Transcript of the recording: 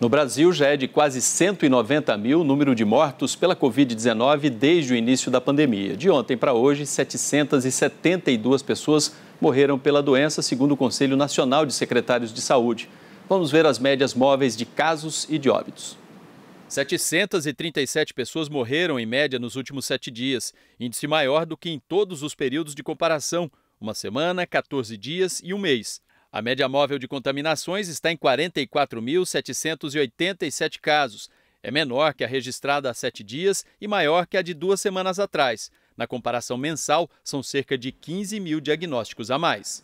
No Brasil, já é de quase 190 mil o número de mortos pela Covid-19 desde o início da pandemia. De ontem para hoje, 772 pessoas morreram pela doença, segundo o Conselho Nacional de Secretários de Saúde. Vamos ver as médias móveis de casos e de óbitos. 737 pessoas morreram em média nos últimos sete dias, índice maior do que em todos os períodos de comparação uma semana, 14 dias e um mês. A média móvel de contaminações está em 44.787 casos. É menor que a registrada há sete dias e maior que a de duas semanas atrás. Na comparação mensal, são cerca de 15 mil diagnósticos a mais.